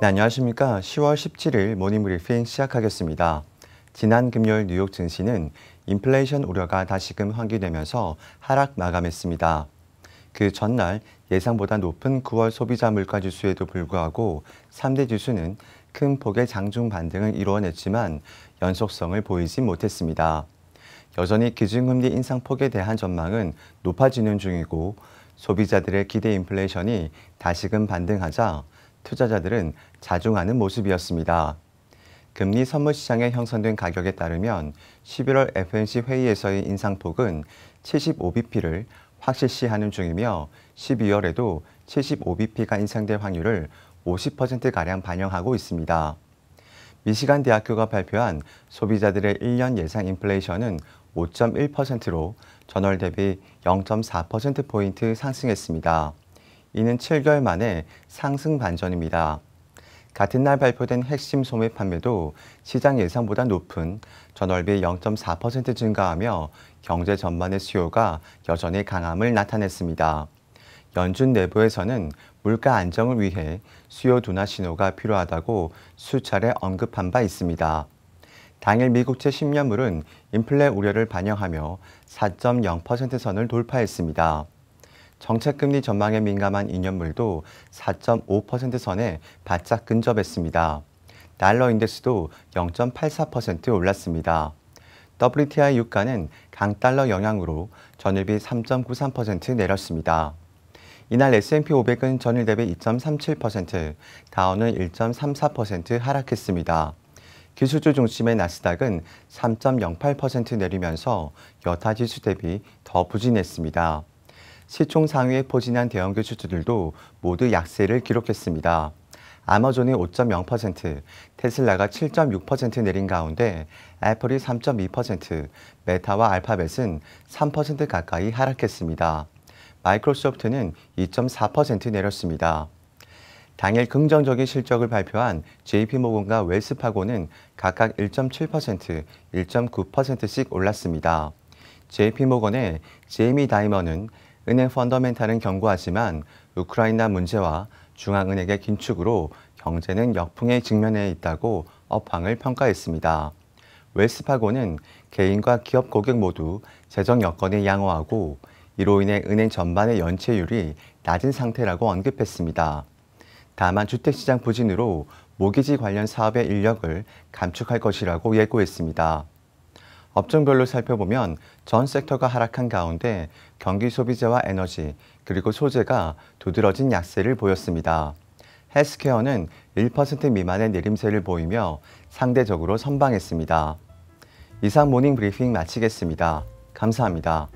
네, 안녕하십니까. 10월 17일 모닝 브리핑 시작하겠습니다. 지난 금요일 뉴욕 증시는 인플레이션 우려가 다시금 환기되면서 하락 마감했습니다. 그 전날 예상보다 높은 9월 소비자 물가 지수에도 불구하고 3대 지수는 큰 폭의 장중 반등을 이루어냈지만 연속성을 보이지 못했습니다. 여전히 기준금리 인상폭에 대한 전망은 높아지는 중이고 소비자들의 기대 인플레이션이 다시금 반등하자 투자자들은 자중하는 모습이었습니다. 금리 선물 시장에 형성된 가격에 따르면 11월 FNC 회의에서의 인상폭은 75bp를 확실시 하는 중이며 12월에도 75bp가 인상될 확률을 50%가량 반영하고 있습니다. 미시간 대학교가 발표한 소비자들의 1년 예상 인플레이션은 5.1%로 전월 대비 0.4%포인트 상승했습니다. 이는 7개월 만에 상승 반전입니다. 같은 날 발표된 핵심 소매 판매도 시장 예상보다 높은 전월비 0.4% 증가하며 경제 전반의 수요가 여전히 강함을 나타냈습니다. 연준 내부에서는 물가 안정을 위해 수요 둔화 신호가 필요하다고 수차례 언급한 바 있습니다. 당일 미국 제10년물은 인플레 우려를 반영하며 4.0% 선을 돌파했습니다. 정책금리 전망에 민감한 2년물도 4.5% 선에 바짝 근접했습니다. 달러 인덱스도 0.84% 올랐습니다. WTI 유가는 강달러 영향으로 전일비 3.93% 내렸습니다. 이날 S&P 500은 전일 대비 2.37%, 다운은1.34% 하락했습니다. 기술주 중심의 나스닥은 3.08% 내리면서 여타 지수 대비 더 부진했습니다. 시총 상위에 포진한 대형 기술주들도 모두 약세를 기록했습니다. 아마존이 5.0%, 테슬라가 7.6% 내린 가운데 애플이 3.2%, 메타와 알파벳은 3% 가까이 하락했습니다. 마이크로소프트는 2.4% 내렸습니다. 당일 긍정적인 실적을 발표한 JP모건과 웰스파고는 각각 1.7%, 1.9%씩 올랐습니다. JP모건의 제이미 다이먼은 은행 펀더멘탈은 견고하지만 우크라이나 문제와 중앙은행의 긴축으로 경제는 역풍에 직면해 있다고 업황을 평가했습니다. 웰스파고는 개인과 기업 고객 모두 재정 여건이 양호하고 이로 인해 은행 전반의 연체율이 낮은 상태라고 언급했습니다. 다만 주택시장 부진으로 모기지 관련 사업의 인력을 감축할 것이라고 예고했습니다. 업종별로 살펴보면 전 섹터가 하락한 가운데 경기 소비재와 에너지 그리고 소재가 두드러진 약세를 보였습니다. 헬스케어는 1% 미만의 내림세를 보이며 상대적으로 선방했습니다. 이상 모닝 브리핑 마치겠습니다. 감사합니다.